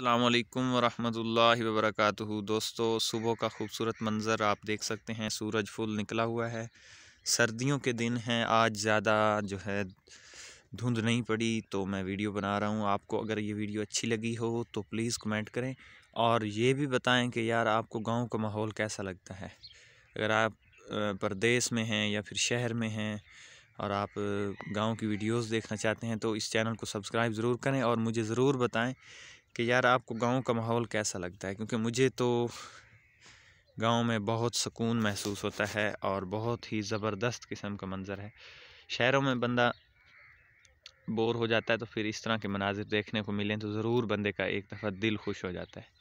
अल्लाम वरहमतुल्लाहि वरक़ दोस्तों सुबह का खूबसूरत मंज़र आप देख सकते हैं सूरज फुल निकला हुआ है सर्दियों के दिन हैं आज ज़्यादा जो है धुंध नहीं पड़ी तो मैं वीडियो बना रहा हूँ आपको अगर ये वीडियो अच्छी लगी हो तो प्लीज़ कमेंट करें और ये भी बताएं कि यार आपको गाँव का माहौल कैसा लगता है अगर आप परदेश में हैं या फिर शहर में हैं और आप गांव की वीडियोस देखना चाहते हैं तो इस चैनल को सब्सक्राइब ज़रूर करें और मुझे ज़रूर बताएं कि यार आपको गांव का माहौल कैसा लगता है क्योंकि मुझे तो गांव में बहुत सुकून महसूस होता है और बहुत ही ज़बरदस्त किस्म का मंज़र है शहरों में बंदा बोर हो जाता है तो फिर इस तरह के मनाजिर देखने को मिलें तो ज़रूर बंदे का एक दफ़ा दिल खुश हो जाता है